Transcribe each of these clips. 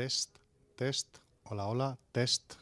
Test, test, hola, hola, test.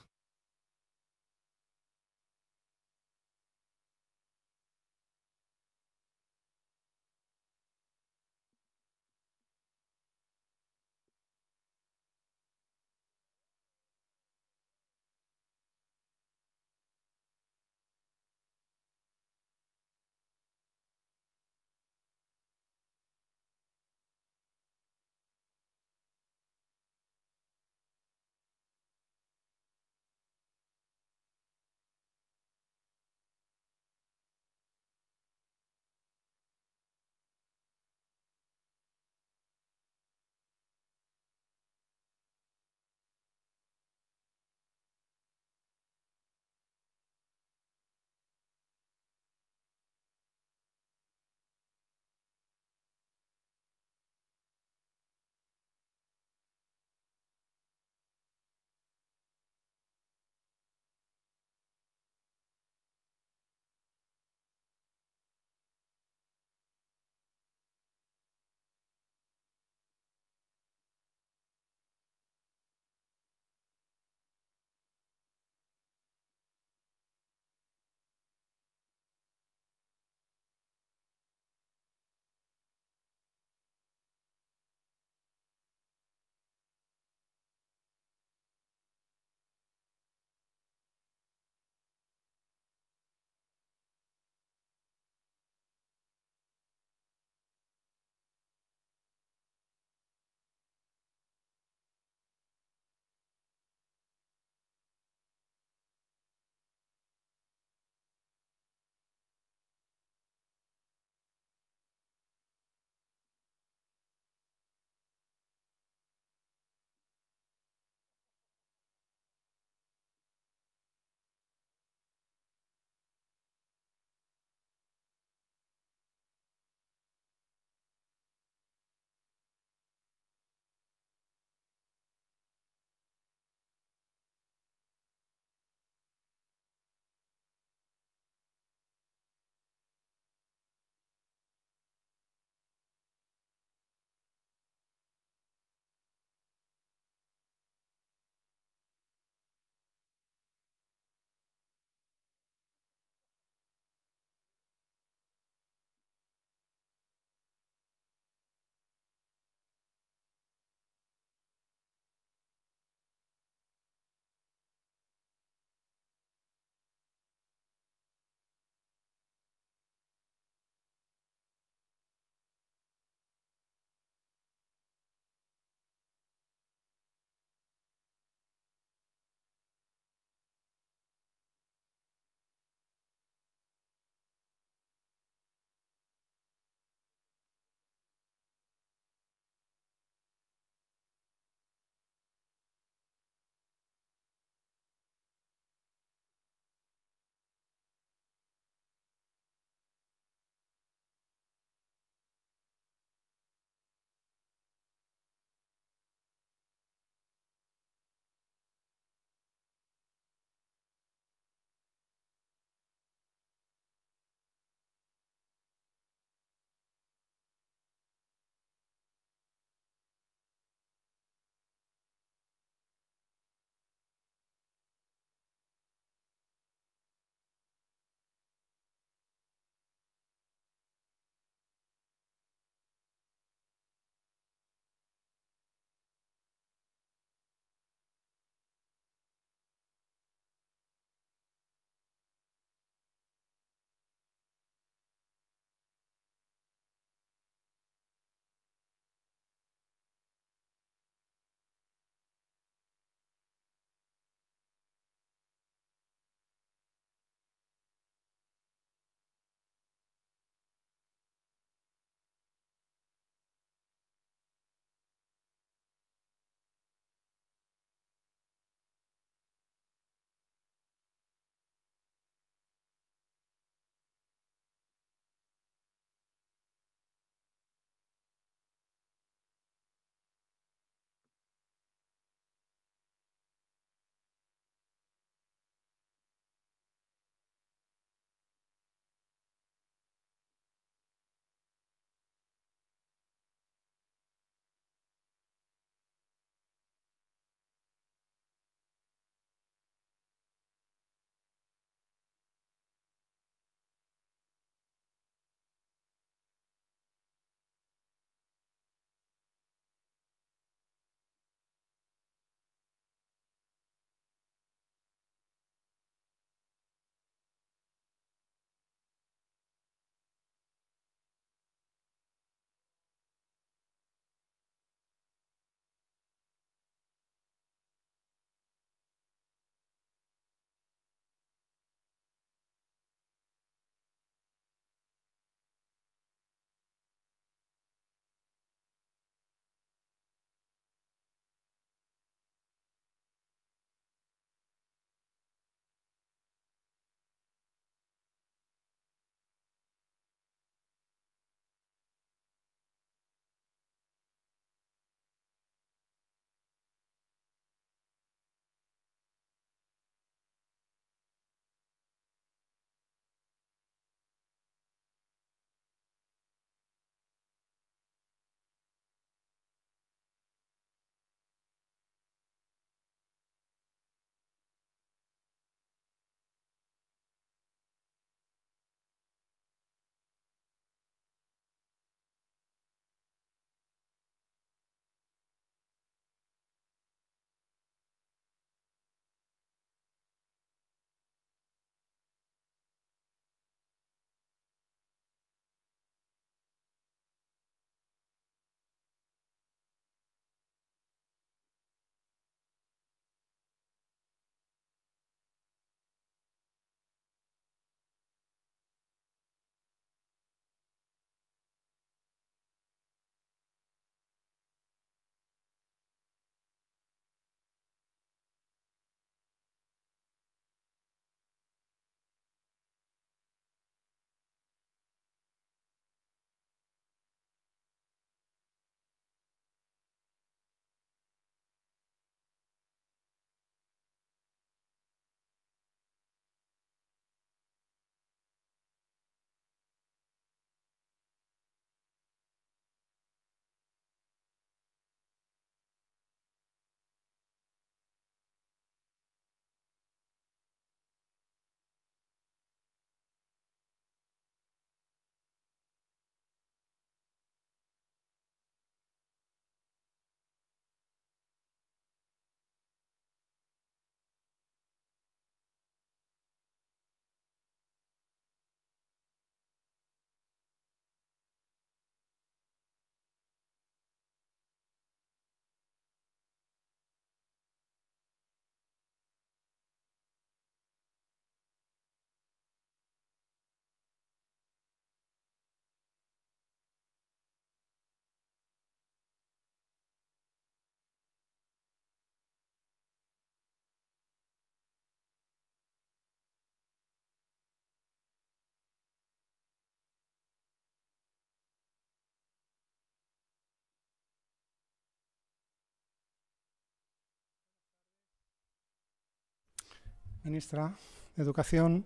ministra de Educación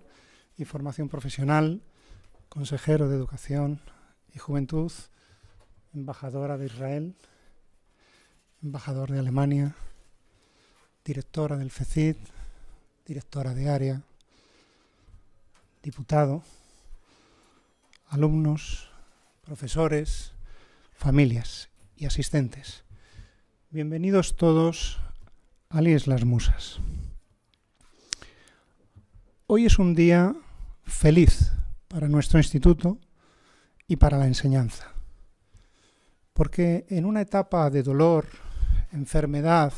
y Formación Profesional, consejero de Educación y Juventud, embajadora de Israel, embajador de Alemania, directora del FECID, directora de área, diputado, alumnos, profesores, familias y asistentes. Bienvenidos todos a las Musas. Hoy es un día feliz para nuestro instituto y para la enseñanza, porque en una etapa de dolor, enfermedad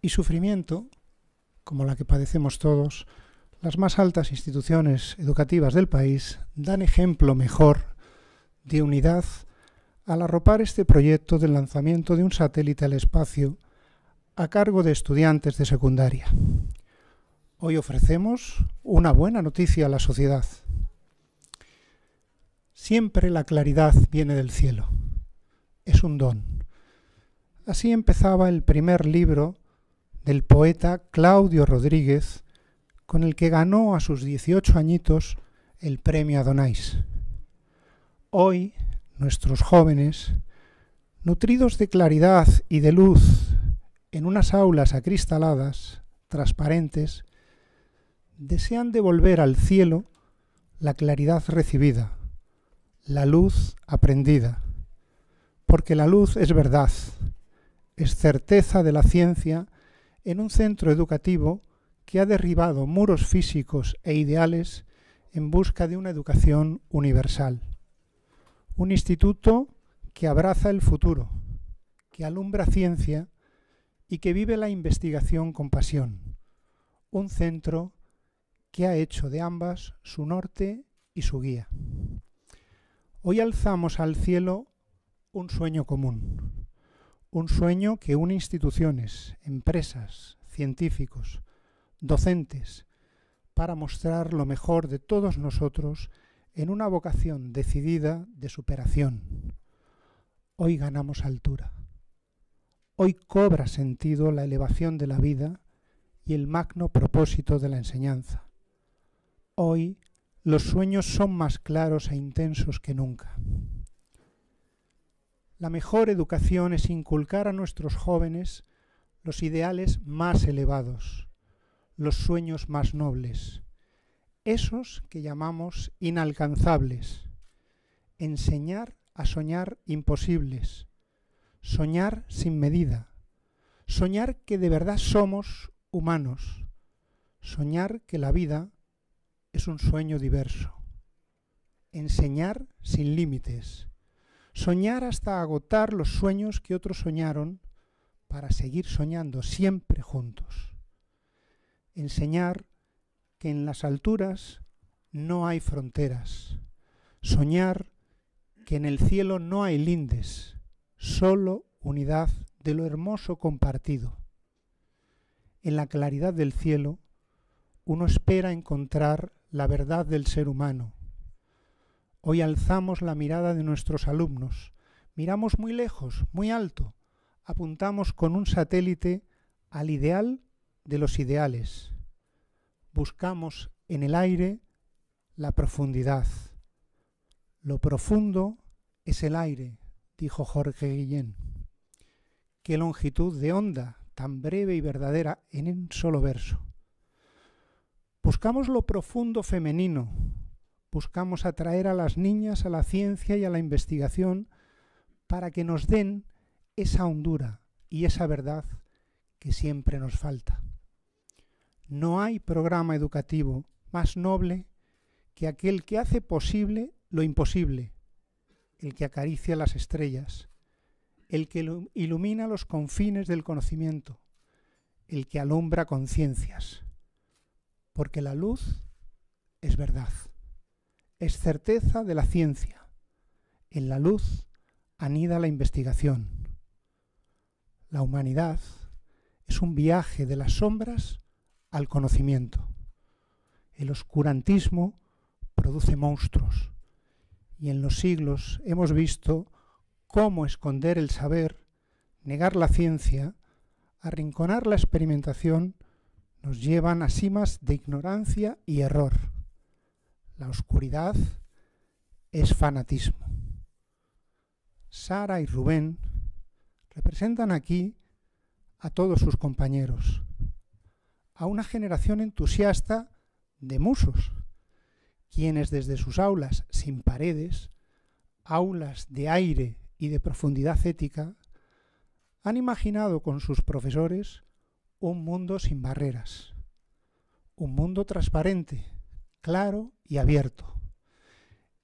y sufrimiento, como la que padecemos todos, las más altas instituciones educativas del país dan ejemplo mejor de unidad al arropar este proyecto del lanzamiento de un satélite al espacio a cargo de estudiantes de secundaria. Hoy ofrecemos una buena noticia a la sociedad. Siempre la claridad viene del cielo. Es un don. Así empezaba el primer libro del poeta Claudio Rodríguez, con el que ganó a sus 18 añitos el premio Adonais. Hoy nuestros jóvenes, nutridos de claridad y de luz en unas aulas acristaladas, transparentes, desean devolver al cielo la claridad recibida, la luz aprendida, porque la luz es verdad, es certeza de la ciencia en un centro educativo que ha derribado muros físicos e ideales en busca de una educación universal. Un instituto que abraza el futuro, que alumbra ciencia y que vive la investigación con pasión. Un centro que ha hecho de ambas su norte y su guía. Hoy alzamos al cielo un sueño común, un sueño que une instituciones, empresas, científicos, docentes, para mostrar lo mejor de todos nosotros en una vocación decidida de superación. Hoy ganamos altura. Hoy cobra sentido la elevación de la vida y el magno propósito de la enseñanza. Hoy los sueños son más claros e intensos que nunca. La mejor educación es inculcar a nuestros jóvenes los ideales más elevados, los sueños más nobles, esos que llamamos inalcanzables. Enseñar a soñar imposibles, soñar sin medida, soñar que de verdad somos humanos, soñar que la vida es un sueño diverso. Enseñar sin límites. Soñar hasta agotar los sueños que otros soñaron para seguir soñando siempre juntos. Enseñar que en las alturas no hay fronteras. Soñar que en el cielo no hay lindes, solo unidad de lo hermoso compartido. En la claridad del cielo uno espera encontrar la verdad del ser humano. Hoy alzamos la mirada de nuestros alumnos, miramos muy lejos, muy alto, apuntamos con un satélite al ideal de los ideales. Buscamos en el aire la profundidad. Lo profundo es el aire, dijo Jorge Guillén. Qué longitud de onda tan breve y verdadera en un solo verso. Buscamos lo profundo femenino, buscamos atraer a las niñas a la ciencia y a la investigación para que nos den esa hondura y esa verdad que siempre nos falta. No hay programa educativo más noble que aquel que hace posible lo imposible, el que acaricia las estrellas, el que ilumina los confines del conocimiento, el que alumbra conciencias porque la luz es verdad, es certeza de la ciencia. En la luz anida la investigación. La humanidad es un viaje de las sombras al conocimiento. El oscurantismo produce monstruos y en los siglos hemos visto cómo esconder el saber, negar la ciencia, arrinconar la experimentación nos llevan a simas de ignorancia y error. La oscuridad es fanatismo. Sara y Rubén representan aquí a todos sus compañeros, a una generación entusiasta de musos, quienes desde sus aulas sin paredes, aulas de aire y de profundidad ética, han imaginado con sus profesores un mundo sin barreras, un mundo transparente, claro y abierto.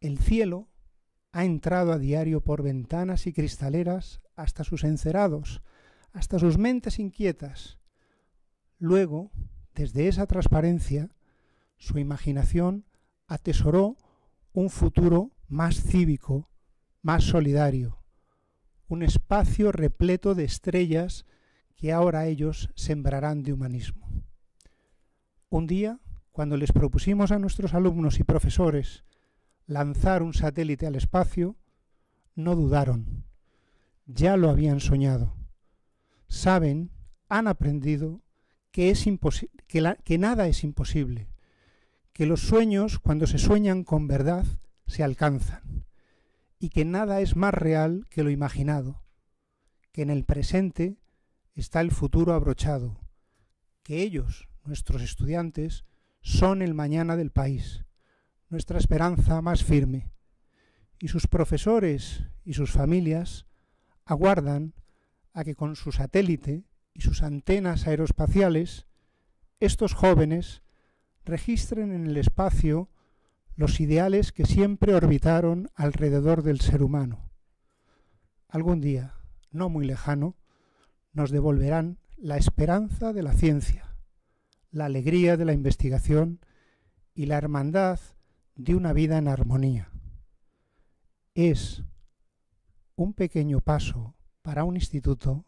El cielo ha entrado a diario por ventanas y cristaleras hasta sus encerados, hasta sus mentes inquietas. Luego, desde esa transparencia, su imaginación atesoró un futuro más cívico, más solidario, un espacio repleto de estrellas que ahora ellos sembrarán de humanismo. Un día, cuando les propusimos a nuestros alumnos y profesores lanzar un satélite al espacio, no dudaron. Ya lo habían soñado. Saben, han aprendido que, es que, que nada es imposible, que los sueños, cuando se sueñan con verdad, se alcanzan, y que nada es más real que lo imaginado, que en el presente está el futuro abrochado, que ellos, nuestros estudiantes, son el mañana del país, nuestra esperanza más firme, y sus profesores y sus familias aguardan a que con su satélite y sus antenas aeroespaciales, estos jóvenes registren en el espacio los ideales que siempre orbitaron alrededor del ser humano. Algún día, no muy lejano, nos devolverán la esperanza de la ciencia, la alegría de la investigación y la hermandad de una vida en armonía. Es un pequeño paso para un instituto,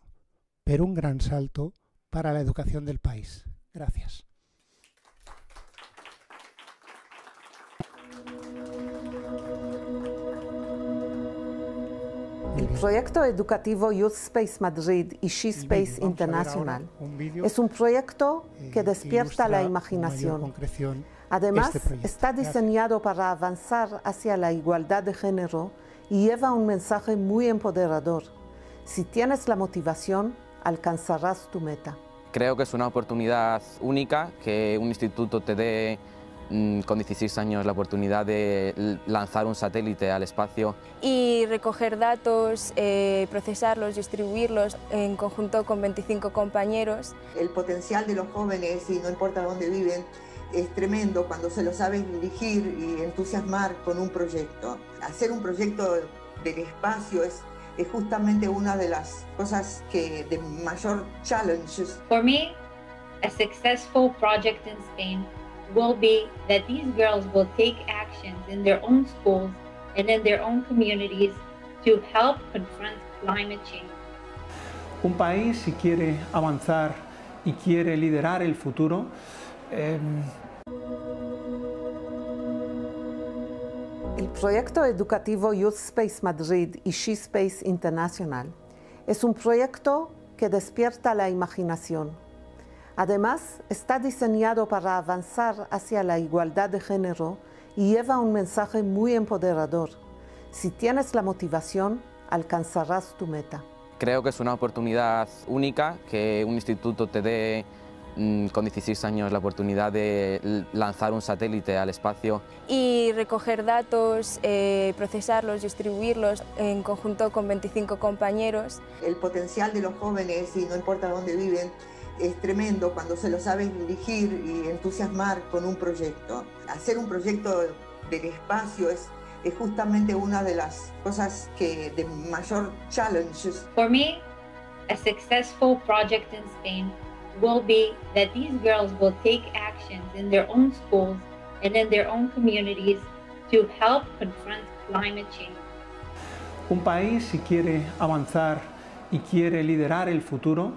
pero un gran salto para la educación del país. Gracias. proyecto educativo Youth Space Madrid y She Space International es un proyecto eh, que despierta la imaginación. Además, este está diseñado para avanzar hacia la igualdad de género y lleva un mensaje muy empoderador. Si tienes la motivación, alcanzarás tu meta. Creo que es una oportunidad única que un instituto te dé Mm, con 16 años la oportunidad de lanzar un satélite al espacio. Y recoger datos, eh, procesarlos, distribuirlos en conjunto con 25 compañeros. El potencial de los jóvenes, y no importa dónde viven, es tremendo cuando se lo saben dirigir y entusiasmar con un proyecto. Hacer un proyecto del espacio es es justamente una de las cosas que de mayor challenges. For me, a successful project in Spain will be that these girls will take actions in their own schools and in their own communities to help confront climate change. Un país si quiere avanzar y quiere liderar el futuro eh... El proyecto educativo Youth Space Madrid y She Space International es un proyecto que despierta la imaginación, Además, está diseñado para avanzar hacia la igualdad de género y lleva un mensaje muy empoderador. Si tienes la motivación, alcanzarás tu meta. Creo que es una oportunidad única que un instituto te dé mm, con 16 años la oportunidad de lanzar un satélite al espacio. Y recoger datos, eh, procesarlos, distribuirlos en conjunto con 25 compañeros. El potencial de los jóvenes, y no importa dónde viven, es tremendo cuando se lo sabes dirigir y entusiasmar con un proyecto. Hacer un proyecto del espacio es justamente una de las cosas que de mayor challenges. For me, a successful project in Spain will be that these girls will take actions in their own schools and in their own communities to help confront climate change. Un país si quiere avanzar y quiere liderar el futuro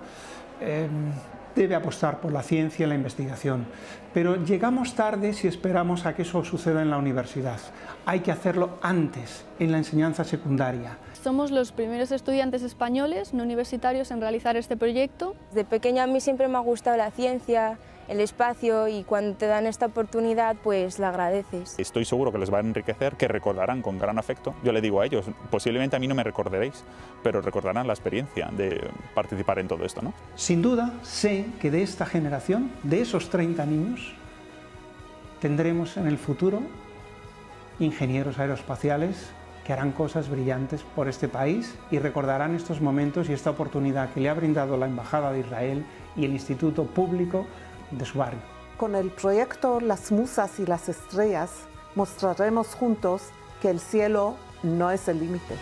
Em, debe apostar por la ciencia y la investigación. Pero llegamos tarde si esperamos a que eso suceda en la universidad. Hay que hacerlo antes, en la enseñanza secundaria. Somos los primeros estudiantes españoles no universitarios en realizar este proyecto. De pequeña a mí siempre me ha gustado la ciencia, el espacio y cuando te dan esta oportunidad pues la agradeces. Estoy seguro que les va a enriquecer, que recordarán con gran afecto. Yo le digo a ellos, posiblemente a mí no me recordaréis, pero recordarán la experiencia de participar en todo esto. ¿no? Sin duda sé que de esta generación, de esos 30 niños, tendremos en el futuro ingenieros aeroespaciales que harán cosas brillantes por este país y recordarán estos momentos y esta oportunidad que le ha brindado la Embajada de Israel y el Instituto Público de su barrio. Con el proyecto Las Musas y las Estrellas mostraremos juntos que el cielo no es el límite.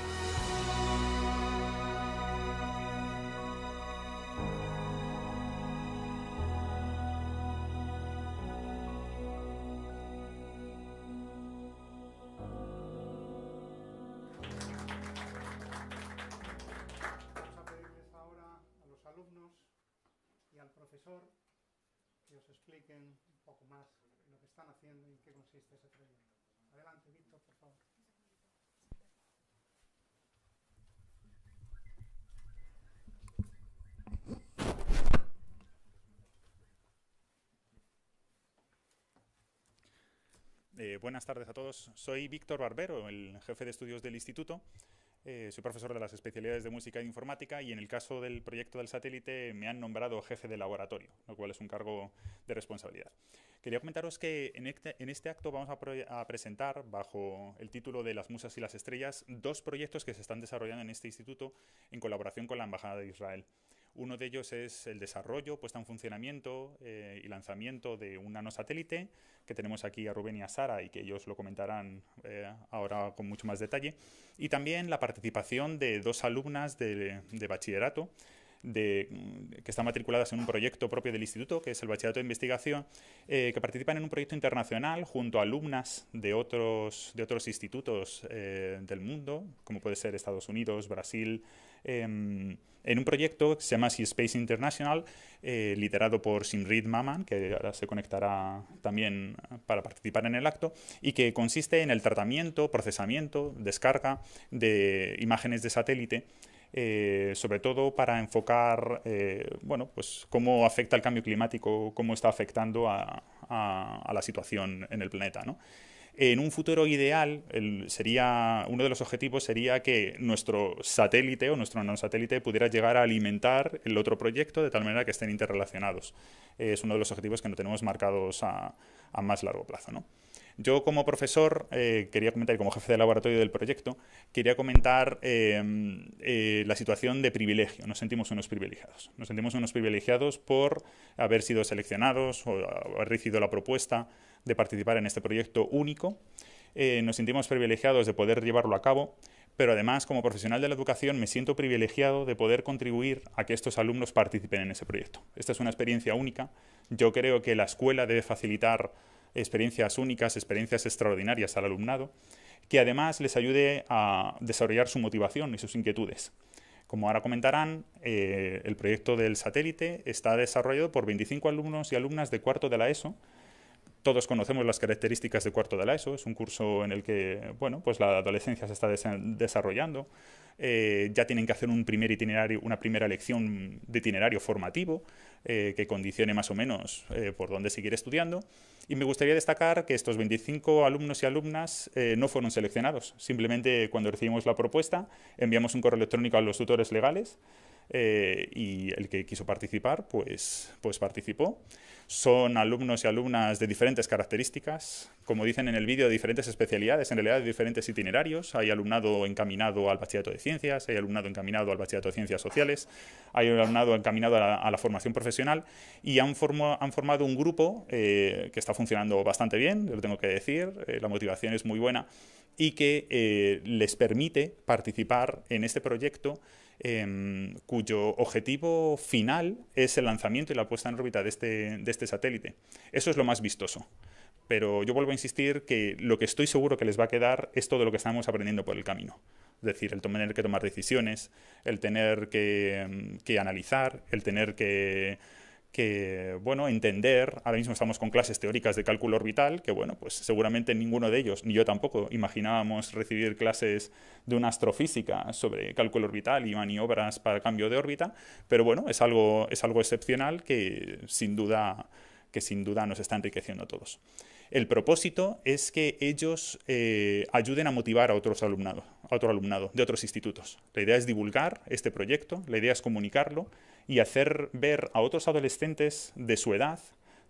Eh, buenas tardes a todos. Soy Víctor Barbero, el jefe de estudios del instituto. Eh, soy profesor de las especialidades de música e informática y en el caso del proyecto del satélite me han nombrado jefe de laboratorio, lo cual es un cargo de responsabilidad. Quería comentaros que en este, este acto vamos a, presentar, bajo el título de Las Musas y las Estrellas, dos proyectos que se están desarrollando en este instituto en colaboración con la Embajada de Israel. Uno de ellos es el desarrollo, puesta en funcionamiento eh, y lanzamiento de un nanosatélite, que tenemos aquí a Rubén y a Sara y que ellos lo comentarán eh, ahora con mucho más detalle. Y también la participación de dos alumnas de bachillerato que están matriculadas en un proyecto propio del instituto, que es el Bachillerato de Investigación, eh, que participan en un proyecto internacional junto a alumnas de otros, de otros institutos eh, del mundo, como puede ser Estados Unidos, Brasil, em, en un proyecto que se llama Sea Space International, eh, liderado por Simrid Maman, que ahora se conectará también para participar en el acto, y que consiste en el tratamiento, procesamiento, descarga de imágenes de satélite eh, sobre todo para enfocar eh, bueno, pues cómo afecta el cambio climático, cómo está afectando a, la situación en el planeta. ¿no? En un futuro ideal, sería, uno de los objetivos sería que nuestro satélite o nuestro nanosatélite pudiera llegar a alimentar el otro proyecto de tal manera que estén interrelacionados. es uno de los objetivos que no tenemos marcados a, a más largo plazo. ¿no? Yo como profesor eh, quería comentar, como jefe de laboratorio del proyecto, quería comentar em, eh, la situación de privilegio. Nos sentimos unos privilegiados. Nos sentimos unos privilegiados por haber sido seleccionados o haber recibido la propuesta de participar en este proyecto único. Eh, nos sentimos privilegiados de poder llevarlo a cabo pero además como profesional de la educación me siento privilegiado de poder contribuir a que estos alumnos participen en ese proyecto. Esta es una experiencia única. Yo creo que la escuela debe facilitar experiencias únicas, experiencias extraordinarias al alumnado, que además les ayude a desarrollar su motivación y sus inquietudes. Como ahora comentarán, eh, el proyecto del satélite está desarrollado por 25 alumnos y alumnas de cuarto de la ESO todos conocemos las características de cuarto de la ESO, es un curso en el que bueno, pues la adolescencia se está desarrollando, eh, ya tienen que hacer un primer itinerario, una primera lección de itinerario formativo eh, que condicione más o menos eh, por dónde seguir estudiando. Y me gustaría destacar que estos 25 alumnos y alumnas no fueron seleccionados, simplemente cuando recibimos la propuesta enviamos un correo electrónico a los tutores legales eh, y el que quiso participar, pues, pues participó. Son alumnos y alumnas de diferentes características, como dicen en el vídeo, de diferentes especialidades, en realidad de diferentes itinerarios. Hay alumnado encaminado al bachillerato de ciencias, hay alumnado encaminado al bachillerato de ciencias sociales, hay alumnado encaminado a la, formación profesional y han, han formado un grupo eh, que está funcionando bastante bien, lo tengo que decir, eh, la motivación es muy buena y que les permite participar en este proyecto Em, cuyo objetivo final es el lanzamiento y la puesta en órbita este, de este, satélite. Eso es lo más vistoso. Pero yo vuelvo a insistir que lo que estoy seguro que les va a quedar es todo lo que estamos aprendiendo por el camino. Es decir, el tener que tomar decisiones, el tener que em, analizar, el tener que que, bueno, entender, ahora mismo estamos con clases teóricas de cálculo orbital, que, bueno, pues seguramente ninguno de ellos, ni yo tampoco, imaginábamos recibir clases de una astrofísica sobre cálculo orbital y maniobras para cambio de órbita, pero bueno, es algo, es algo excepcional que sin duda que sin duda nos está enriqueciendo a todos. El propósito es que ellos eh, ayuden a motivar a, otros a otro alumnado de otros institutos. La idea es divulgar este proyecto, la idea es comunicarlo, y hacer ver a otros adolescentes de su edad,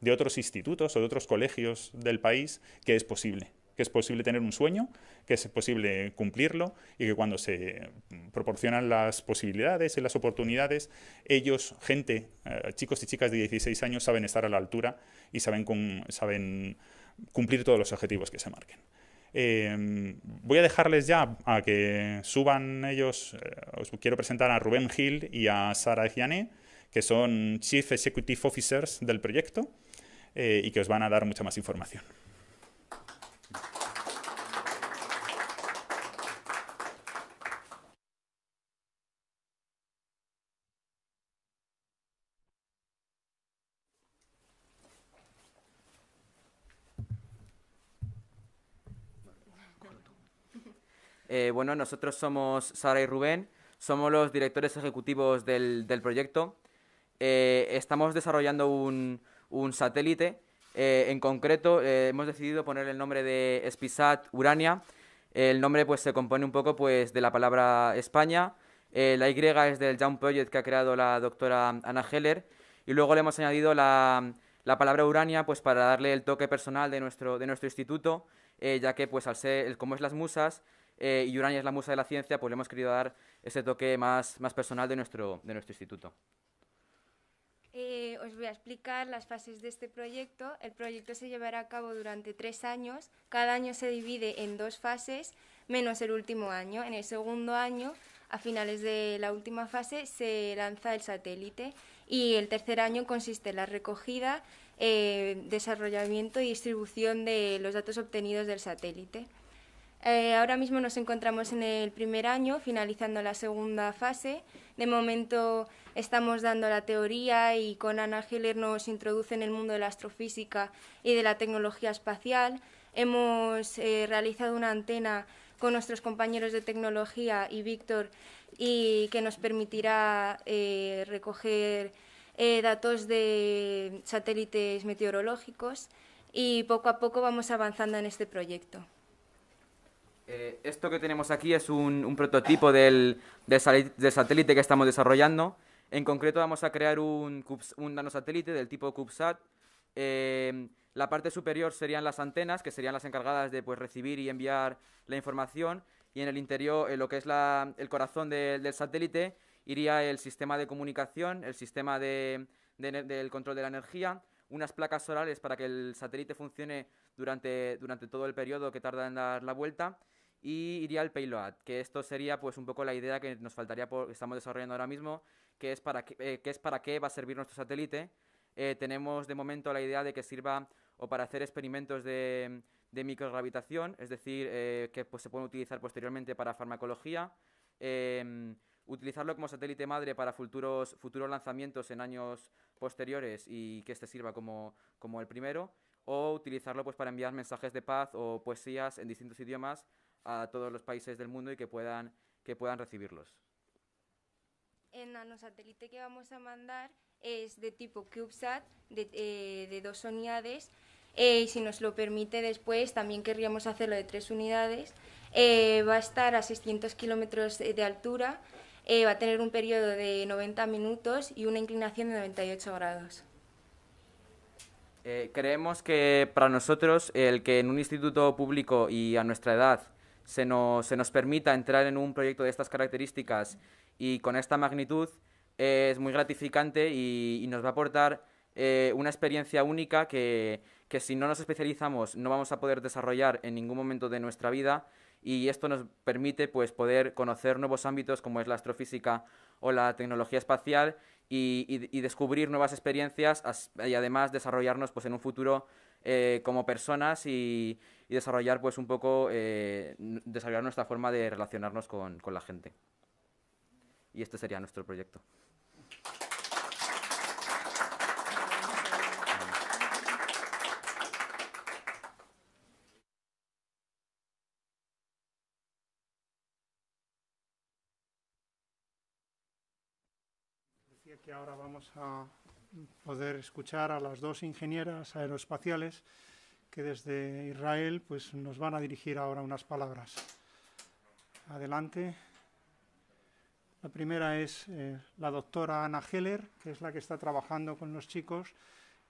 de otros institutos o de otros colegios del país, que es posible que es posible tener un sueño, que es posible cumplirlo y que cuando se proporcionan las posibilidades y las oportunidades, ellos, gente, eh, chicos y chicas de 16 años, saben estar a la altura y saben, saben cumplir todos los objetivos que se marquen. Em, voy a dejarles ya a que suban ellos. Eh, os quiero presentar a Rubén Gil y a Sara Giane, que son Chief Executive Officers del proyecto eh, y que os van a dar mucha más información. Eh, bueno, nosotros somos Sara y Rubén, somos los directores ejecutivos del, proyecto. Eh, estamos desarrollando un, satélite. Eh, en concreto, hemos decidido poner el nombre de Spisat Urania. El nombre pues, se compone un poco pues, de la palabra España. la Y es del Young Project que ha creado la doctora Ana Heller. Y luego le hemos añadido la, palabra Urania pues, para darle el toque personal de nuestro, instituto, ya que pues, al ser, como es las musas, eh, y Urania es la musa de la ciencia, pues le hemos querido dar ese toque más, personal de nuestro, instituto. Eh, os voy a explicar las fases de este proyecto. El proyecto se llevará a cabo durante tres años. Cada año se divide en dos fases, menos el último año. En el segundo año, a finales de la última fase, se lanza el satélite y el tercer año consiste en la recogida, eh, desarrollamiento y distribución de los datos obtenidos del satélite. Eh, ahora mismo nos encontramos en el primer año, finalizando la segunda fase. De momento estamos dando la teoría y con Ana Heller nos introduce en el mundo de la astrofísica y de la tecnología espacial. Hemos eh, realizado una antena con nuestros compañeros de tecnología y Víctor y que nos permitirá eh, recoger datos de satélites meteorológicos y poco a poco vamos avanzando en este proyecto. Eh, esto que tenemos aquí es un, prototipo del, del, satélite que estamos desarrollando. En concreto vamos a crear un, un nanosatélite del tipo CubeSat. Eh, la parte superior serían las antenas, que serían las encargadas de pues, recibir y enviar la información. Y en el interior, lo que es la, el corazón del satélite, iría el sistema de comunicación, el sistema de, del control de la energía, unas placas solares para que el satélite funcione durante, durante todo el periodo que tarda en dar la vuelta y iría al payload, que esto sería pues un poco la idea que nos faltaría, por, estamos desarrollando ahora mismo, que es para qué, eh, es para qué va a servir nuestro satélite. Eh, tenemos de momento la idea de que sirva o para hacer experimentos de, microgravitación, es decir, eh, que pues, se pueden utilizar posteriormente para farmacología, em, utilizarlo como satélite madre para futuros, futuros lanzamientos en años posteriores y que este sirva como, como el primero, o utilizarlo pues, para enviar mensajes de paz o poesías en distintos idiomas a todos los países del mundo y que puedan, que puedan recibirlos. El nanosatélite que vamos a mandar es de tipo CubeSat, de, eh, dos unidades. Eh, y si nos lo permite después, también querríamos hacerlo de tres unidades. Eh, va a estar a 600 kilómetros de altura, va a tener un periodo de 90 minutos y una inclinación de 98 grados. creemos que para nosotros el que en un instituto público y a nuestra edad se nos, se nos permita entrar en un proyecto de estas características y con esta magnitud es muy gratificante y, nos va a aportar eh, una experiencia única que, que si no nos especializamos no vamos a poder desarrollar en ningún momento de nuestra vida y esto nos permite pues poder conocer nuevos ámbitos como es la astrofísica o la tecnología espacial y, y, descubrir nuevas experiencias y además desarrollarnos pues en un futuro eh, como personas y, y desarrollar pues un poco, eh, desarrollar nuestra forma de relacionarnos con, la gente. Y este sería nuestro proyecto. decía que ahora vamos a poder escuchar a las dos ingenieras aeroespaciales que desde Israel pues, nos van a dirigir ahora unas palabras. Adelante. La primera es eh, la doctora Ana Heller, que es la que está trabajando con los chicos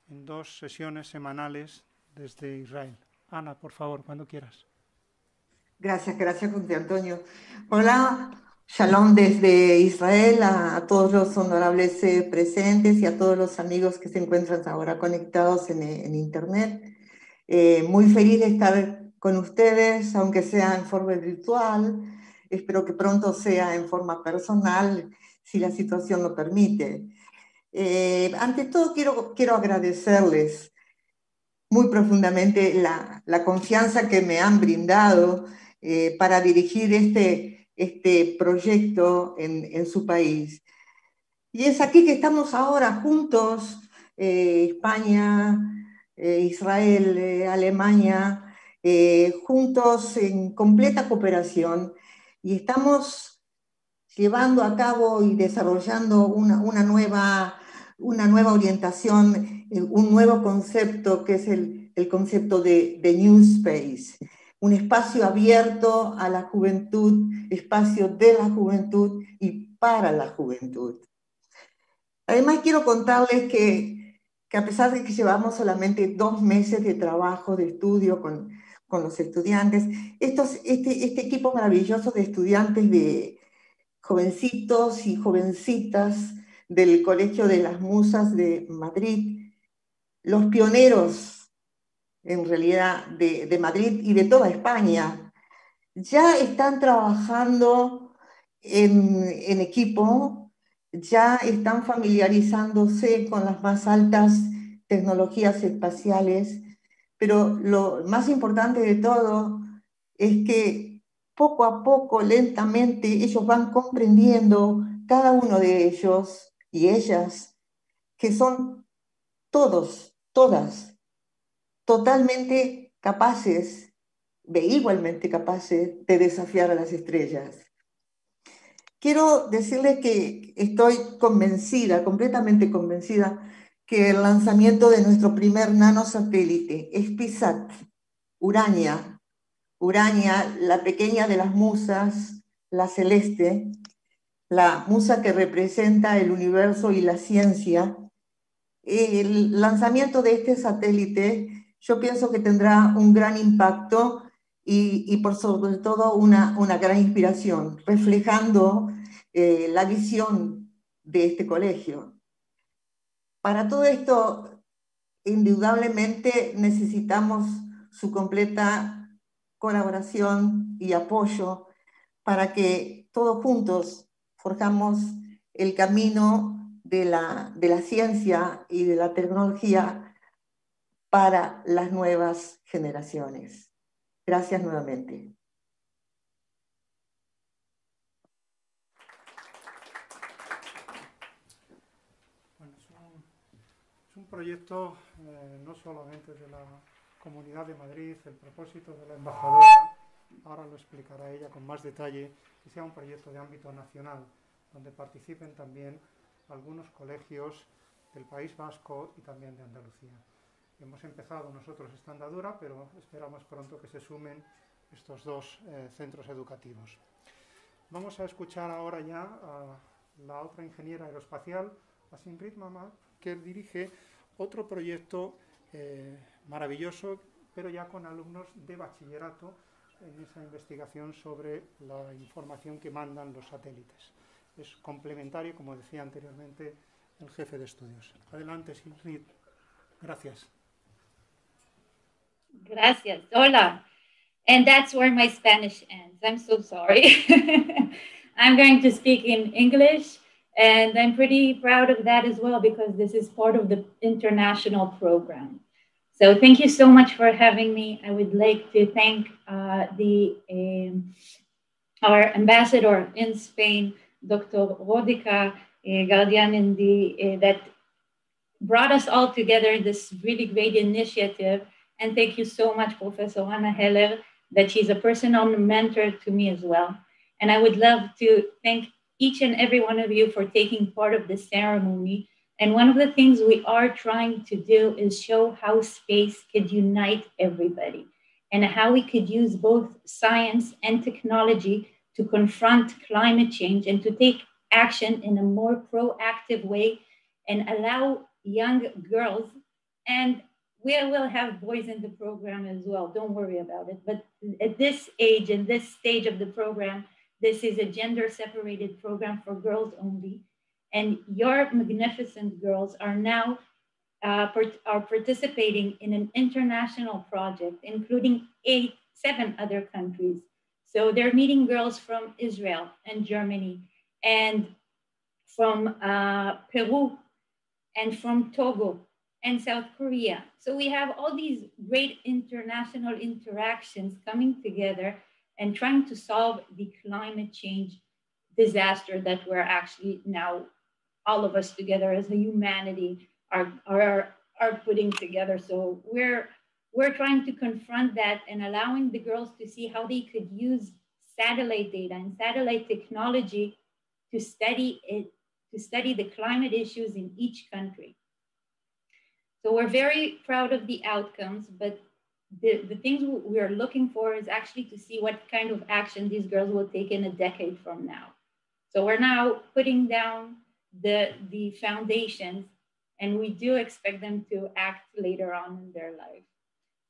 en dos sesiones semanales desde Israel. Ana, por favor, cuando quieras. Gracias, gracias, José Antonio. Hola, Shalom desde Israel, a, todos los honorables eh, presentes y a todos los amigos que se encuentran ahora conectados en eh, Internet. Eh, muy feliz de estar con ustedes, aunque sea en forma virtual. Espero que pronto sea en forma personal, si la situación lo permite. Eh, ante todo, quiero, quiero agradecerles muy profundamente la, confianza que me han brindado eh, para dirigir este, este proyecto en, en, su país. Y es aquí que estamos ahora juntos, España, eh, Israel, eh, Alemania, eh, juntos en completa cooperación y estamos llevando a cabo y desarrollando una, nueva, una nueva orientación, un nuevo concepto que es el, concepto de, de, New Space, un espacio abierto a la juventud, espacio de la juventud y para la juventud. Además quiero contarles que que a pesar de que llevamos solamente dos meses de trabajo, de estudio con, los estudiantes, estos, este, este, equipo maravilloso de estudiantes de jovencitos y jovencitas del Colegio de las Musas de Madrid, los pioneros en realidad de, Madrid y de toda España, ya están trabajando en, en equipo ya están familiarizándose con las más altas tecnologías espaciales, pero lo más importante de todo es que poco a poco, lentamente, ellos van comprendiendo, cada uno de ellos y ellas, que son todos, todas, totalmente capaces, igualmente capaces de desafiar a las estrellas. Quiero decirles que estoy convencida, completamente convencida, que el lanzamiento de nuestro primer nanosatélite, SPISAT, Urania, Urania, la pequeña de las musas, la celeste, la musa que representa el universo y la ciencia, el lanzamiento de este satélite yo pienso que tendrá un gran impacto y, por sobre todo una, una gran inspiración, reflejando eh, la visión de este colegio. Para todo esto, indudablemente necesitamos su completa colaboración y apoyo para que todos juntos forjamos el camino de la ciencia y de la tecnología para las nuevas generaciones. Gracias nuevamente. es, un, proyecto eh, no solamente de la Comunidad de Madrid, el propósito de la embajadora, ahora lo explicará ella con más detalle, que sea un proyecto de ámbito nacional, donde participen también algunos colegios del País Vasco y también de Andalucía. Hemos empezado nosotros esta andadura, pero esperamos pronto que se sumen estos dos eh, centros educativos. Vamos a escuchar ahora ya a la otra ingeniera aeroespacial, Asimrit Mamad, que dirige otro proyecto eh, maravilloso, pero ya con alumnos de bachillerato en esa investigación sobre la información que mandan los satélites. Es complementario, como decía anteriormente el jefe de estudios. Adelante, Simrit. Gracias. Gracias. Hola. And that's where my Spanish ends. I'm so sorry. I'm going to speak in English, and I'm pretty proud of that as well because this is part of the international program. So thank you so much for having me. I would like to thank uh, the um, our ambassador in Spain, Dr. Rodica uh, Guardian, in the, uh, that brought us all together this really great initiative and thank you so much, Professor Hannah Heller, that she's a personal mentor to me as well. And I would love to thank each and every one of you for taking part of this ceremony. And one of the things we are trying to do is show how space could unite everybody and how we could use both science and technology to confront climate change and to take action in a more proactive way and allow young girls and we will have boys in the program as well. Don't worry about it. But at this age and this stage of the program, this is a gender separated program for girls only. And your magnificent girls are now uh, part are participating in an international project, including eight, seven other countries. So they're meeting girls from Israel and Germany and from uh, Peru and from Togo and South Korea. So we have all these great international interactions coming together and trying to solve the climate change disaster that we're actually now all of us together as a humanity are, are, are putting together. So we're, we're trying to confront that and allowing the girls to see how they could use satellite data and satellite technology to study it, to study the climate issues in each country. So we're very proud of the outcomes, but the, the things we are looking for is actually to see what kind of action these girls will take in a decade from now. So we're now putting down the, the foundations and we do expect them to act later on in their life.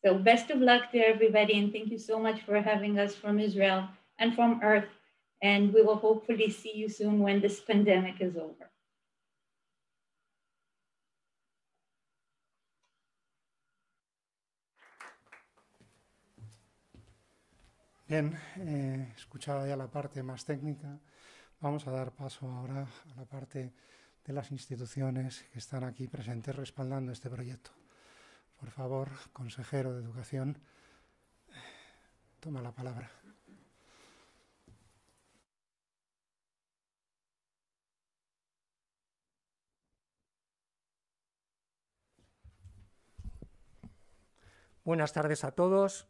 So best of luck to everybody and thank you so much for having us from Israel and from Earth. And we will hopefully see you soon when this pandemic is over. Bien, eh, escuchada ya la parte más técnica, vamos a dar paso ahora a la parte de las instituciones que están aquí presentes respaldando este proyecto. Por favor, consejero de Educación, toma la palabra. Buenas tardes a todos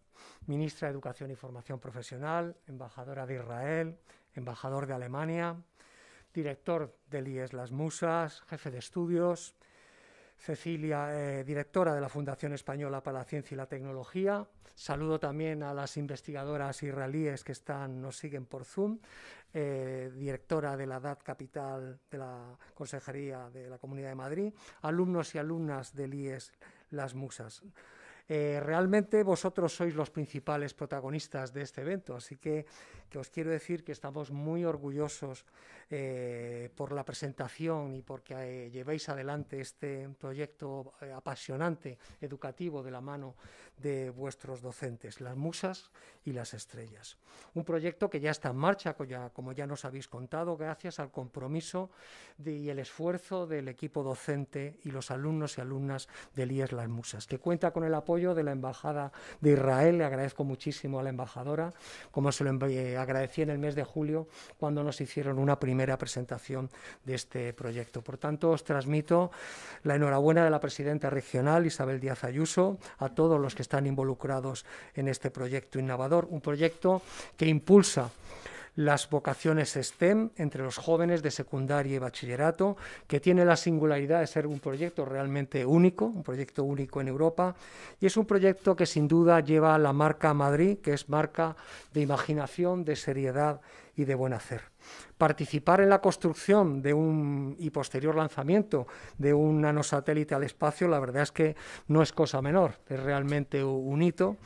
ministra de Educación y Formación Profesional, embajadora de Israel, embajador de Alemania, director del IES Las Musas, jefe de estudios, Cecilia, eh, directora de la Fundación Española para la Ciencia y la Tecnología. Saludo también a las investigadoras israelíes que están, nos siguen por Zoom. Eh, directora de la DAT Capital de la Consejería de la Comunidad de Madrid. Alumnos y alumnas del IES Las Musas. Eh, realmente vosotros sois los principales protagonistas de este evento, así que, que os quiero decir que estamos muy orgullosos eh, por la presentación y porque eh, llevéis adelante este proyecto apasionante, educativo, de la mano de vuestros docentes, las musas y las estrellas. Un proyecto que ya está en marcha, como ya nos habéis contado, gracias al compromiso y el esfuerzo del equipo docente y los alumnos y alumnas del IES Las Musas, que cuenta con el apoyo de la Embajada de Israel. Le agradezco muchísimo a la embajadora, como se lo eh, agradecí en el mes de julio cuando nos hicieron una primera presentación de este proyecto. Por tanto, os transmito la enhorabuena de la presidenta regional, Isabel Díaz Ayuso, a todos los que están involucrados en este proyecto innovador, un proyecto que impulsa las vocaciones STEM entre los jóvenes de secundaria y bachillerato, que tiene la singularidad de ser un proyecto realmente único, un proyecto único en Europa, y es un proyecto que sin duda lleva la marca Madrid, que es marca de imaginación, de seriedad y de buen hacer. Participar en la construcción de un y posterior lanzamiento de un nanosatélite al espacio, la verdad es que no es cosa menor, es realmente un hito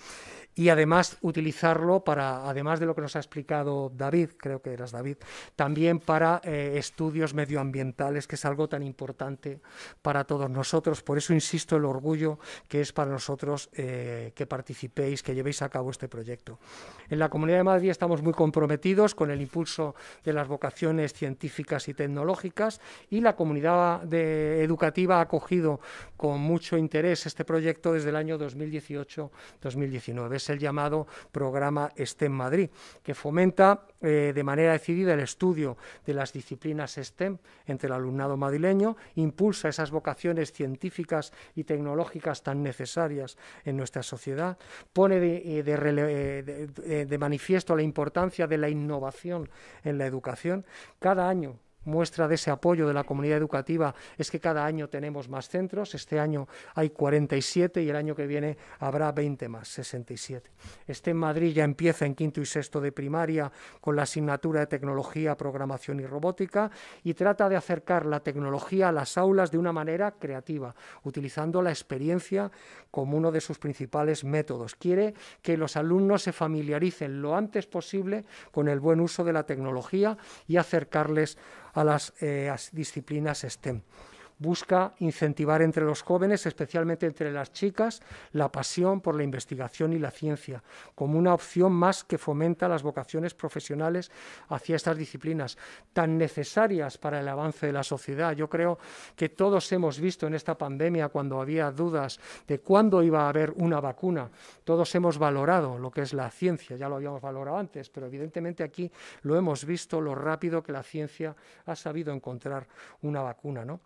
y además utilizarlo para, además de lo que nos ha explicado David, creo que eras David, también para eh, estudios medioambientales, que es algo tan importante para todos nosotros. Por eso insisto el orgullo que es para nosotros eh, que participéis, que llevéis a cabo este proyecto. En la Comunidad de Madrid estamos muy comprometidos con el impulso de las vocaciones científicas y tecnológicas y la comunidad eh, educativa ha acogido con mucho interés este proyecto desde el año 2018-2019 el llamado programa STEM Madrid, que fomenta eh, de manera decidida el estudio de las disciplinas STEM entre el alumnado madrileño, impulsa esas vocaciones científicas y tecnológicas tan necesarias en nuestra sociedad, pone de eh, eh, manifiesto la importancia de la innovación en la educación. Cada año Muestra de ese apoyo de la comunidad educativa es que cada año tenemos más centros. Este año hay 47 y el año que viene habrá 20 más, 67. Este en Madrid ya empieza en quinto y sexto de primaria con la asignatura de tecnología, programación y robótica y trata de acercar la tecnología a las aulas de una manera creativa, utilizando la experiencia como uno de sus principales métodos. Quiere que los alumnos se familiaricen lo antes posible con el buen uso de la tecnología y acercarles a las, eh, disciplinas STEM busca incentivar entre los jóvenes, especialmente entre las chicas, la pasión por la investigación y la ciencia, como una opción más que fomenta las vocaciones profesionales hacia estas disciplinas, tan necesarias para el avance de la sociedad. Yo creo que todos hemos visto en esta pandemia, cuando había dudas de cuándo iba a haber una vacuna, todos hemos valorado lo que es la ciencia, ya lo habíamos valorado antes, pero evidentemente aquí lo hemos visto, lo rápido que la ciencia ha sabido encontrar una vacuna. ¿no?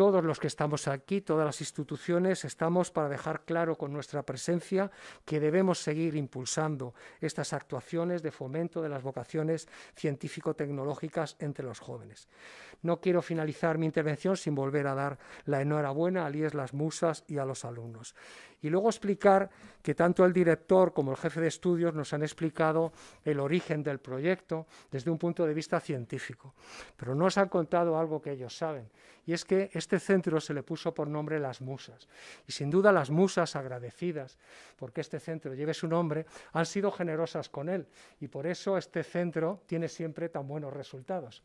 todos los que estamos aquí, todas las instituciones, estamos para dejar claro con nuestra presencia que debemos seguir impulsando estas actuaciones de fomento de las vocaciones científico-tecnológicas entre los jóvenes. No quiero finalizar mi intervención sin volver a dar la enhorabuena a Lies Las Musas y a los alumnos. Y luego explicar que tanto el director como el jefe de estudios nos han explicado el origen del proyecto desde un punto de vista científico, pero no han contado algo que ellos saben, y es que este este centro se le puso por nombre Las Musas. Y sin duda las musas agradecidas porque este centro lleve su nombre han sido generosas con él y por eso este centro tiene siempre tan buenos resultados.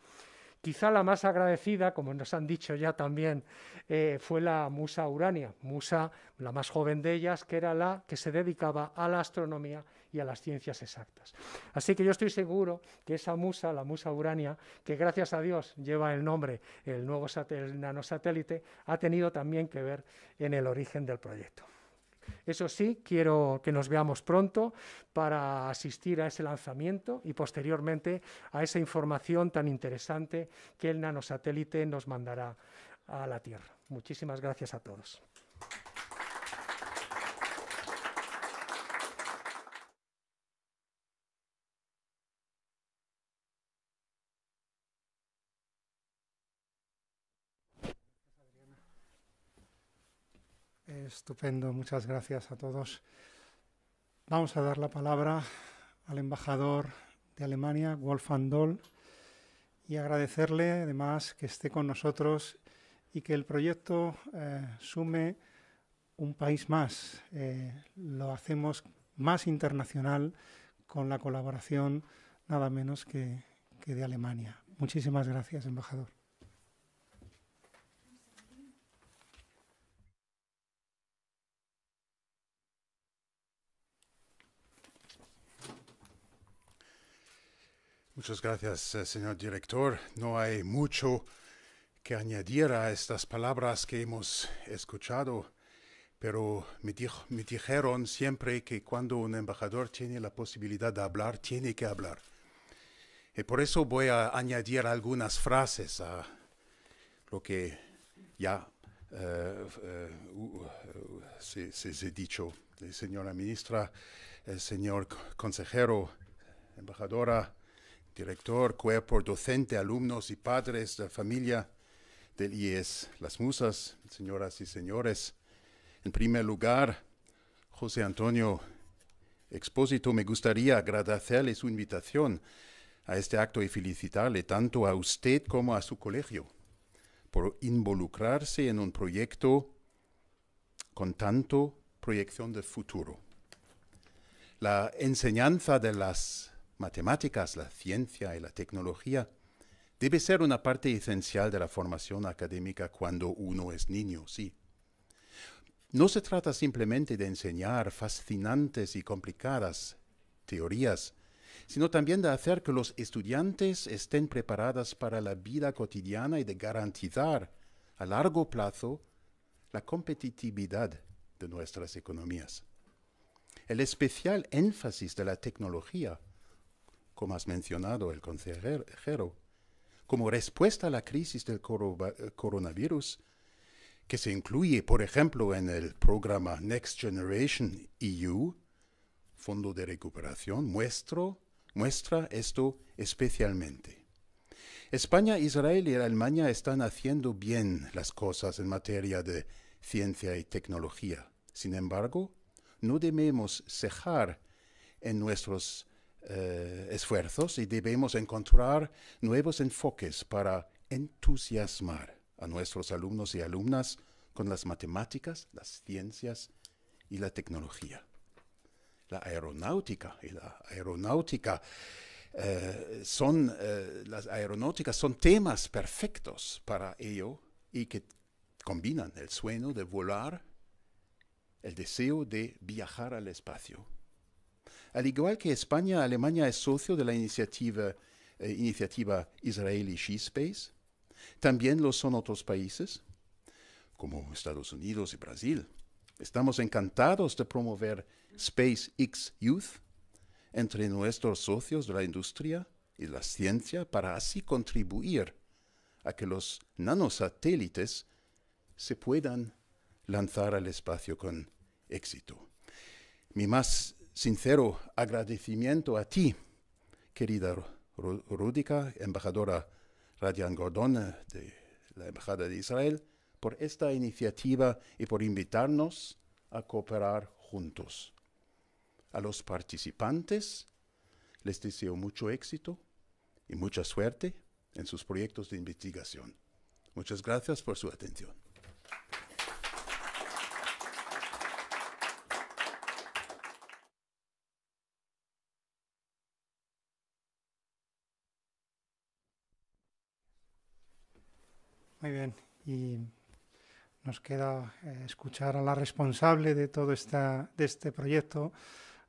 Quizá la más agradecida, como nos han dicho ya también, eh, fue la musa Urania, musa la más joven de ellas, que era la que se dedicaba a la astronomía y a las ciencias exactas. Así que yo estoy seguro que esa musa, la musa Urania, que gracias a Dios lleva el nombre el nuevo nanosatélite, ha tenido también que ver en el origen del proyecto. Eso sí, quiero que nos veamos pronto para asistir a ese lanzamiento y posteriormente a esa información tan interesante que el nanosatélite nos mandará a la Tierra. Muchísimas gracias a todos. Estupendo, muchas gracias a todos. Vamos a dar la palabra al embajador de Alemania, Wolfgang Doll, y agradecerle además que esté con nosotros y que el proyecto eh, sume un país más. Eh, lo hacemos más internacional con la colaboración nada menos que de Alemania. Muchísimas gracias, embajador. Muchas gracias, eh, señor director. No hay mucho que añadir a estas palabras que hemos escuchado, pero me, dijeron siempre que cuando un embajador tiene la posibilidad de hablar, tiene que hablar. Y por eso voy a añadir algunas frases a lo que ya eh, eh, se, ha dicho, señora ministra, el señor consejero, embajadora, director, cuerpo, docente, alumnos y padres de familia del IES, las musas, señoras y señores. En primer lugar, José Antonio Expósito, me gustaría agradecerle su invitación a este acto y felicitarle tanto a usted como a su colegio por involucrarse en un proyecto con tanto proyección de futuro. La enseñanza de las matemáticas, la ciencia y la tecnología, debe ser una parte esencial de la formación académica cuando uno es niño, sí. No se trata simplemente de enseñar fascinantes y complicadas teorías, sino también de hacer que los estudiantes estén preparados para la vida cotidiana y de garantizar a largo plazo la competitividad de nuestras economías. El especial énfasis de la tecnología como has mencionado, el consejero, como respuesta a la crisis del coronavirus, que se incluye, por ejemplo, en el programa Next Generation EU, Fondo de Recuperación, muestro, muestra esto especialmente. España, Israel y Alemania están haciendo bien las cosas en materia de ciencia y tecnología. Sin embargo, no debemos cejar en nuestros eh, esfuerzos y debemos encontrar nuevos enfoques para entusiasmar a nuestros alumnos y alumnas con las matemáticas, las ciencias y la tecnología. La aeronáutica y la aeronáutica eh, son, eh, las son temas perfectos para ello y que combinan el sueño de volar, el deseo de viajar al espacio al igual que España, Alemania es socio de la iniciativa, israeli eh, iniciativa israelí space También lo son otros países, como Estados Unidos y Brasil. Estamos encantados de promover SpaceX Youth entre nuestros socios de la industria y la ciencia para así contribuir a que los nanosatélites se puedan lanzar al espacio con éxito. Mi más sincero agradecimiento a ti, querida Rúdica, embajadora Radian Gordon eh, de la Embajada de Israel, por esta iniciativa y por invitarnos a cooperar juntos. A los participantes les deseo mucho éxito y mucha suerte en sus proyectos de investigación. Muchas gracias por su atención. y nos queda eh, escuchar a la responsable de todo esta, de este proyecto,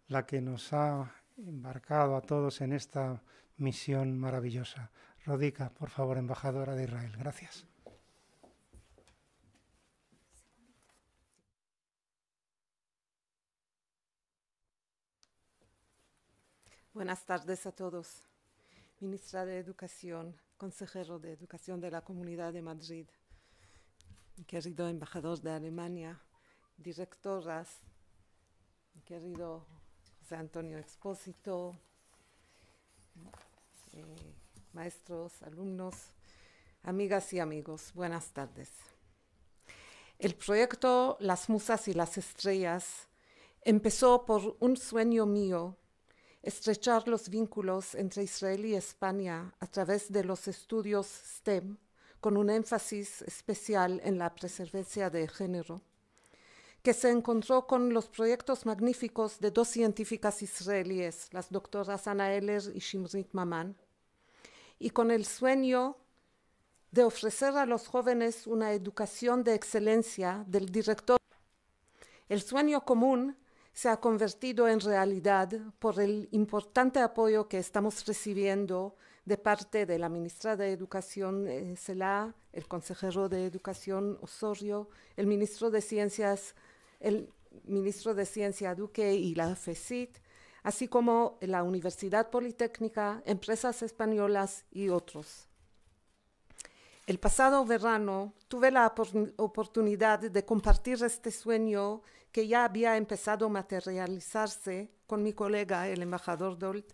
la que nos ha embarcado a todos en esta misión maravillosa. Rodica, por favor, embajadora de Israel. Gracias. Buenas tardes a todos. Ministra de Educación, consejero de Educación de la Comunidad de Madrid, querido embajador de Alemania, directoras, querido José Antonio Expósito, eh, maestros, alumnos, amigas y amigos, buenas tardes. El proyecto Las Musas y las Estrellas empezó por un sueño mío, estrechar los vínculos entre Israel y España a través de los estudios STEM con un énfasis especial en la preservencia de género, que se encontró con los proyectos magníficos de dos científicas israelíes, las doctoras Ana Eller y Shimrit Maman, y con el sueño de ofrecer a los jóvenes una educación de excelencia del director. El sueño común se ha convertido en realidad por el importante apoyo que estamos recibiendo de parte de la ministra de Educación eh, CELA, el consejero de Educación Osorio, el ministro de Ciencias, el ministro de Ciencia Duque y la FECIT, así como la Universidad Politécnica, empresas españolas y otros. El pasado verano tuve la oportunidad de compartir este sueño que ya había empezado a materializarse con mi colega, el embajador Dolt,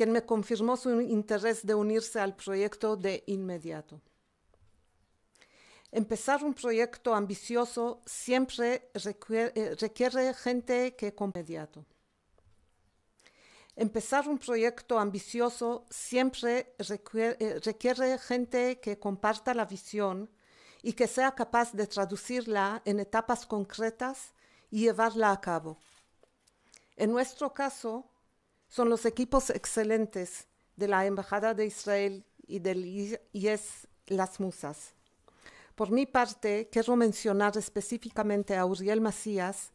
quien me confirmó su interés de unirse al proyecto de inmediato. Empezar un proyecto ambicioso siempre requiere, eh, gente que Empezar un proyecto ambicioso siempre eh, requiere, gente que comparta la visión y que sea capaz de traducirla en etapas concretas y llevarla a cabo. En nuestro caso, son los equipos excelentes de la Embajada de Israel y del e Las Musas. Por mi parte, quiero mencionar específicamente a Uriel Macías,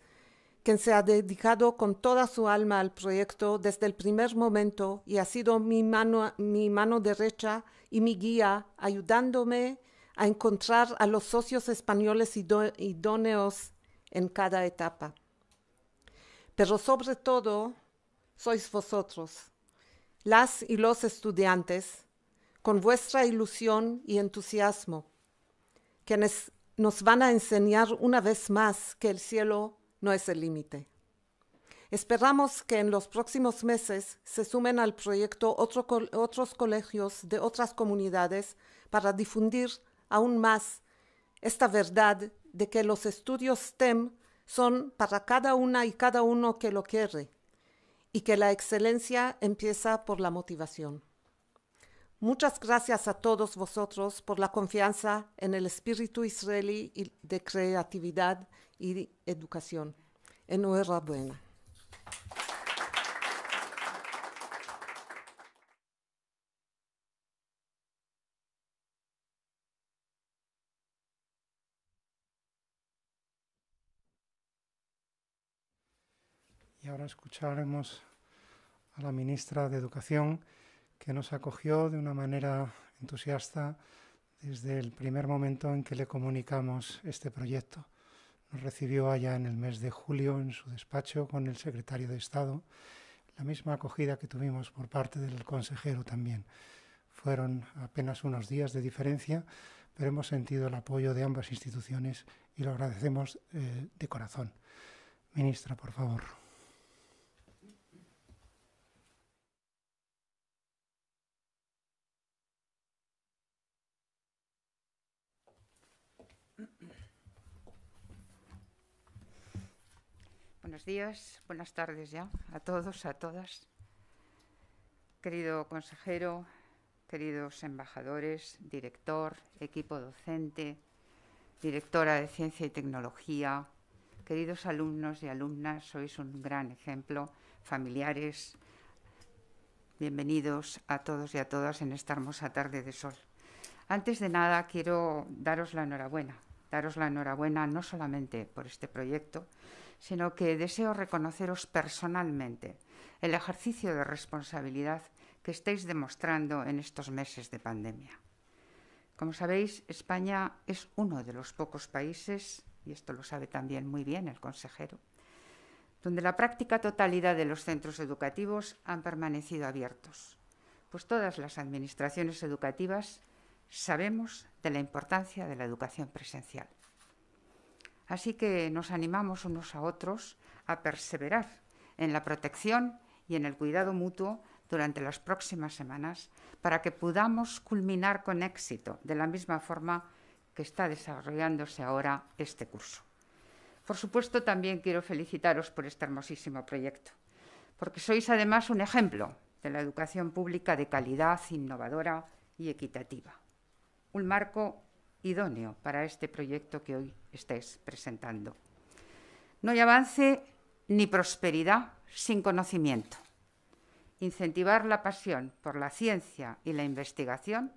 quien se ha dedicado con toda su alma al proyecto desde el primer momento y ha sido mi mano, mi mano derecha y mi guía, ayudándome a encontrar a los socios españoles idóneos en cada etapa. Pero sobre todo, sois vosotros, las y los estudiantes, con vuestra ilusión y entusiasmo, quienes nos van a enseñar una vez más que el cielo no es el límite. Esperamos que en los próximos meses se sumen al proyecto otros colegios de otras comunidades para difundir aún más esta verdad de que los estudios STEM son para cada una y cada uno que lo quiere, y que la excelencia empieza por la motivación. Muchas gracias a todos vosotros por la confianza en el espíritu israelí de creatividad y educación. Enhorabuena. Ahora escucharemos a la ministra de Educación que nos acogió de una manera entusiasta desde el primer momento en que le comunicamos este proyecto. Nos recibió allá en el mes de julio en su despacho con el secretario de Estado, la misma acogida que tuvimos por parte del consejero también. Fueron apenas unos días de diferencia, pero hemos sentido el apoyo de ambas instituciones y lo agradecemos eh, de corazón. Ministra, por favor. Buenos días, buenas tardes ya a todos, a todas. Querido consejero, queridos embajadores, director, equipo docente, directora de Ciencia y Tecnología, queridos alumnos y alumnas, sois un gran ejemplo, familiares, bienvenidos a todos y a todas en esta hermosa tarde de sol. Antes de nada, quiero daros la enhorabuena, daros la enhorabuena no solamente por este proyecto, sino que deseo reconoceros personalmente el ejercicio de responsabilidad que estáis demostrando en estos meses de pandemia. Como sabéis, España es uno de los pocos países, y esto lo sabe también muy bien el consejero, donde la práctica totalidad de los centros educativos han permanecido abiertos, pues todas las administraciones educativas sabemos de la importancia de la educación presencial. Así que nos animamos unos a otros a perseverar en la protección y en el cuidado mutuo durante las próximas semanas para que podamos culminar con éxito de la misma forma que está desarrollándose ahora este curso. Por supuesto, también quiero felicitaros por este hermosísimo proyecto, porque sois además un ejemplo de la educación pública de calidad, innovadora y equitativa. Un marco idóneo para este proyecto que hoy estáis presentando. No hay avance ni prosperidad sin conocimiento. Incentivar la pasión por la ciencia y la investigación,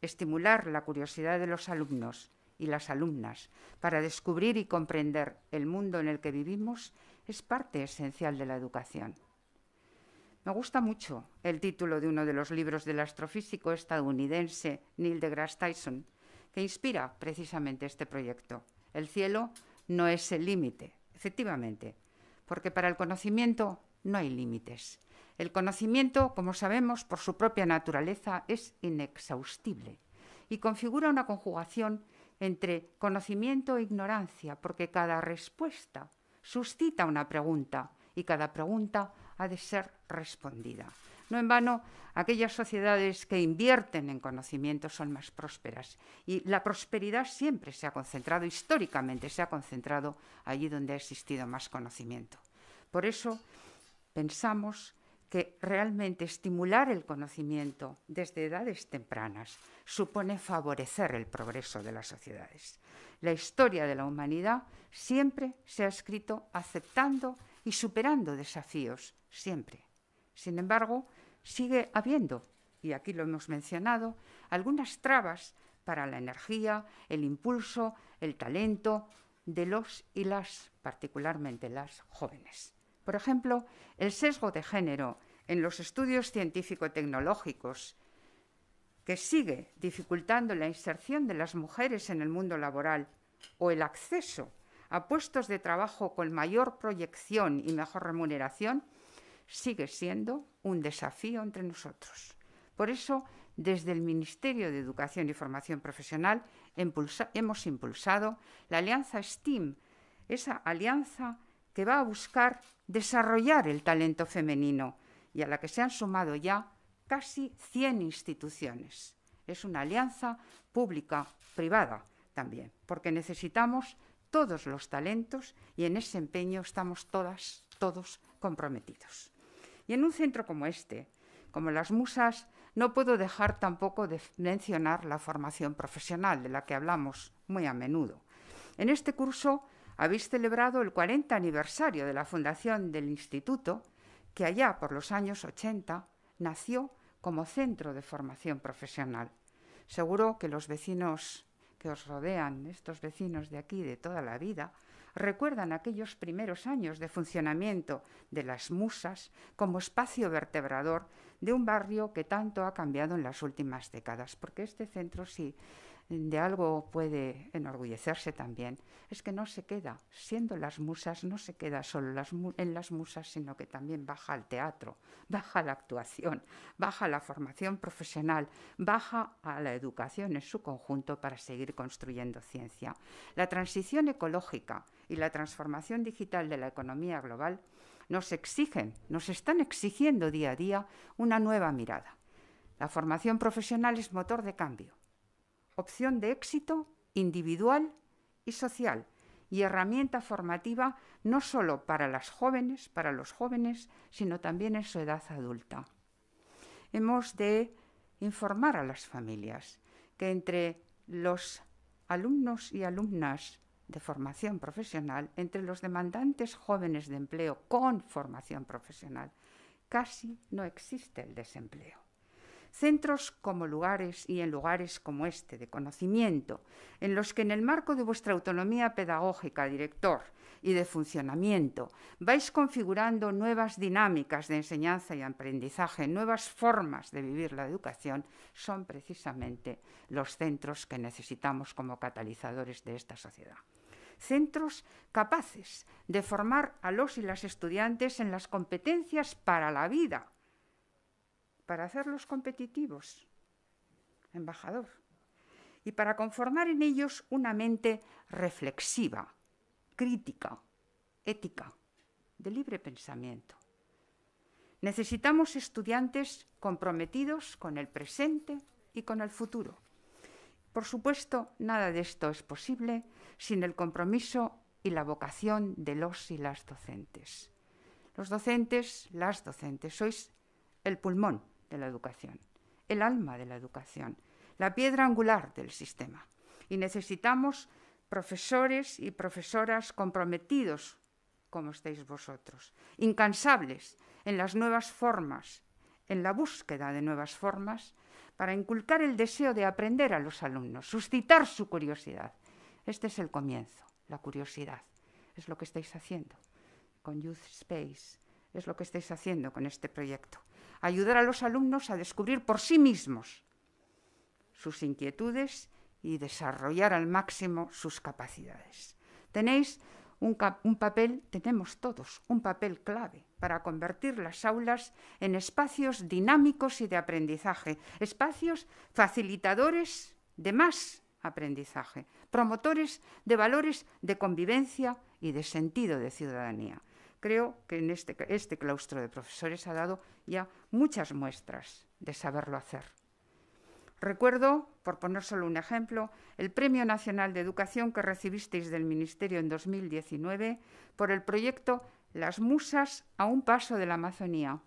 estimular la curiosidad de los alumnos y las alumnas para descubrir y comprender el mundo en el que vivimos es parte esencial de la educación. Me gusta mucho el título de uno de los libros del astrofísico estadounidense Neil deGrasse Tyson, que inspira precisamente este proyecto. El cielo no es el límite, efectivamente, porque para el conocimiento no hay límites. El conocimiento, como sabemos, por su propia naturaleza es inexhaustible y configura una conjugación entre conocimiento e ignorancia, porque cada respuesta suscita una pregunta y cada pregunta ha de ser respondida. No en vano, aquellas sociedades que invierten en conocimiento son más prósperas y la prosperidad siempre se ha concentrado, históricamente se ha concentrado allí donde ha existido más conocimiento. Por eso pensamos que realmente estimular el conocimiento desde edades tempranas supone favorecer el progreso de las sociedades. La historia de la humanidad siempre se ha escrito aceptando y superando desafíos, siempre. Sin embargo, sigue habiendo, y aquí lo hemos mencionado, algunas trabas para la energía, el impulso, el talento de los y las, particularmente las jóvenes. Por ejemplo, el sesgo de género en los estudios científico-tecnológicos, que sigue dificultando la inserción de las mujeres en el mundo laboral o el acceso a puestos de trabajo con mayor proyección y mejor remuneración, sigue siendo un desafío entre nosotros. Por eso, desde el Ministerio de Educación y Formación Profesional hemos impulsado la alianza STEAM, esa alianza que va a buscar desarrollar el talento femenino y a la que se han sumado ya casi 100 instituciones. Es una alianza pública-privada también, porque necesitamos todos los talentos y en ese empeño estamos todas, todos comprometidos. Y en un centro como este, como las musas, no puedo dejar tampoco de mencionar la formación profesional, de la que hablamos muy a menudo. En este curso habéis celebrado el 40 aniversario de la fundación del instituto, que allá por los años 80 nació como centro de formación profesional. Seguro que los vecinos que os rodean, estos vecinos de aquí de toda la vida, recuerdan aquellos primeros años de funcionamiento de las Musas como espacio vertebrador de un barrio que tanto ha cambiado en las últimas décadas, porque este centro sí de algo puede enorgullecerse también, es que no se queda, siendo las musas, no se queda solo en las musas, sino que también baja al teatro, baja a la actuación, baja a la formación profesional, baja a la educación en su conjunto para seguir construyendo ciencia. La transición ecológica y la transformación digital de la economía global nos exigen, nos están exigiendo día a día una nueva mirada. La formación profesional es motor de cambio opción de éxito individual y social y herramienta formativa no solo para las jóvenes, para los jóvenes, sino también en su edad adulta. Hemos de informar a las familias que entre los alumnos y alumnas de formación profesional, entre los demandantes jóvenes de empleo con formación profesional, casi no existe el desempleo centros como lugares y en lugares como este de conocimiento, en los que en el marco de vuestra autonomía pedagógica, director, y de funcionamiento, vais configurando nuevas dinámicas de enseñanza y aprendizaje, nuevas formas de vivir la educación, son precisamente los centros que necesitamos como catalizadores de esta sociedad centros capaces de formar a los y las estudiantes en las competencias para la vida, para hacerlos competitivos, embajador, y para conformar en ellos una mente reflexiva, crítica, ética, de libre pensamiento. Necesitamos estudiantes comprometidos con el presente y con el futuro. Por supuesto, nada de esto es posible sin el compromiso y la vocación de los y las docentes. Los docentes, las docentes, sois el pulmón de la educación, el alma de la educación, la piedra angular del sistema. Y necesitamos profesores y profesoras comprometidos, como estáis vosotros, incansables en las nuevas formas, en la búsqueda de nuevas formas, para inculcar el deseo de aprender a los alumnos, suscitar su curiosidad. Este es el comienzo, la curiosidad. Es lo que estáis haciendo con Youth Space, es lo que estáis haciendo con este proyecto ayudar a los alumnos a descubrir por sí mismos sus inquietudes y desarrollar al máximo sus capacidades. Tenéis un, papel, tenemos todos un papel clave para convertir las aulas en espacios dinámicos y de aprendizaje, espacios facilitadores de más aprendizaje, promotores de valores de convivencia y de sentido de ciudadanía. Creo que en este, este claustro de profesores ha dado ya muchas muestras de saberlo hacer. Recuerdo, por poner solo un ejemplo, el Premio Nacional de Educación que recibisteis del Ministerio en 2019 por el proyecto Las Musas a un paso de la Amazonía.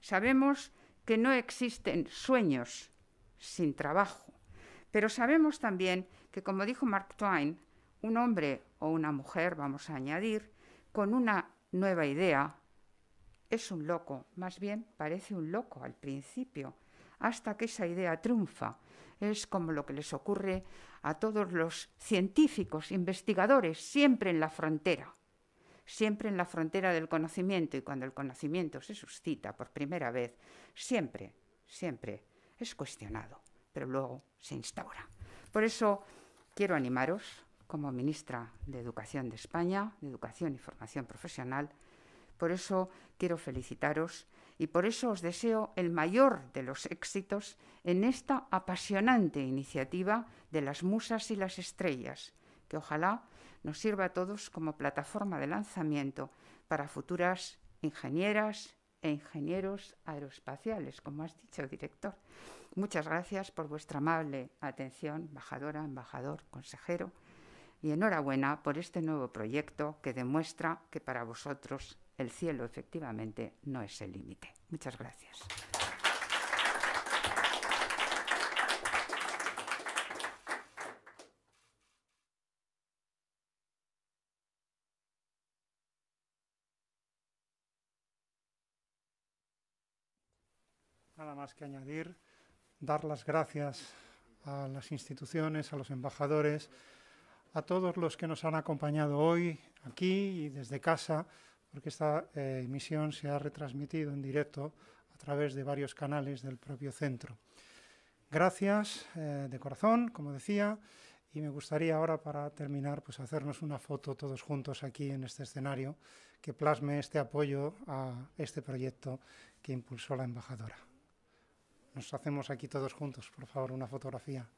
Sabemos que no existen sueños sin trabajo, pero sabemos también que, como dijo Mark Twain, un hombre o una mujer, vamos a añadir, con una nueva idea, es un loco, más bien parece un loco al principio, hasta que esa idea triunfa. Es como lo que les ocurre a todos los científicos, investigadores, siempre en la frontera, siempre en la frontera del conocimiento y cuando el conocimiento se suscita por primera vez, siempre, siempre es cuestionado, pero luego se instaura. Por eso quiero animaros como ministra de Educación de España, de Educación y Formación Profesional. Por eso quiero felicitaros y por eso os deseo el mayor de los éxitos en esta apasionante iniciativa de las musas y las estrellas, que ojalá nos sirva a todos como plataforma de lanzamiento para futuras ingenieras e ingenieros aeroespaciales, como has dicho, director. Muchas gracias por vuestra amable atención, embajadora, embajador, consejero y enhorabuena por este nuevo proyecto que demuestra que para vosotros el cielo efectivamente no es el límite. Muchas gracias. Nada más que añadir, dar las gracias a las instituciones, a los embajadores a todos los que nos han acompañado hoy aquí y desde casa, porque esta eh, emisión se ha retransmitido en directo a través de varios canales del propio centro. Gracias eh, de corazón, como decía, y me gustaría ahora para terminar pues hacernos una foto todos juntos aquí en este escenario que plasme este apoyo a este proyecto que impulsó la embajadora. Nos hacemos aquí todos juntos, por favor, una fotografía.